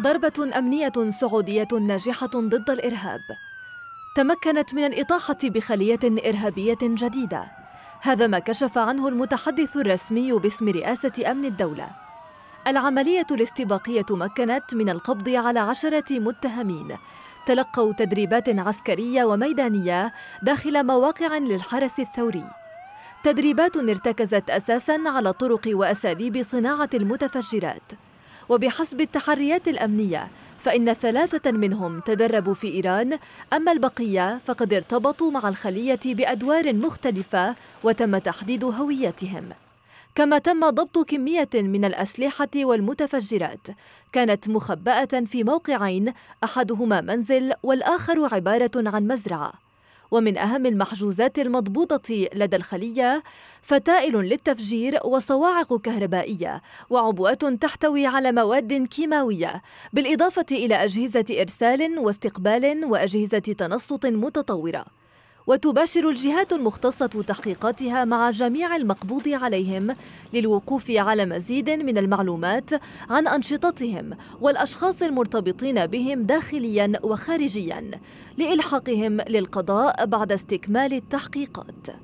ضربة أمنية سعودية ناجحة ضد الإرهاب تمكنت من الإطاحة بخلية إرهابية جديدة هذا ما كشف عنه المتحدث الرسمي باسم رئاسة أمن الدولة العملية الاستباقية مكنت من القبض على عشرة متهمين تلقوا تدريبات عسكرية وميدانية داخل مواقع للحرس الثوري تدريبات ارتكزت أساساً على طرق وأساليب صناعة المتفجرات وبحسب التحريات الأمنية فإن ثلاثة منهم تدربوا في إيران أما البقية فقد ارتبطوا مع الخلية بأدوار مختلفة وتم تحديد هويتهم كما تم ضبط كمية من الأسلحة والمتفجرات كانت مخبأة في موقعين أحدهما منزل والآخر عبارة عن مزرعة ومن أهم المحجوزات المضبوطة لدى الخلية فتائل للتفجير وصواعق كهربائية وعبوات تحتوي على مواد كيماوية بالإضافة إلى أجهزة إرسال واستقبال وأجهزة تنصت متطورة وتباشر الجهات المختصة تحقيقاتها مع جميع المقبوض عليهم للوقوف على مزيد من المعلومات عن أنشطتهم والأشخاص المرتبطين بهم داخليا وخارجيا لإلحاقهم للقضاء بعد استكمال التحقيقات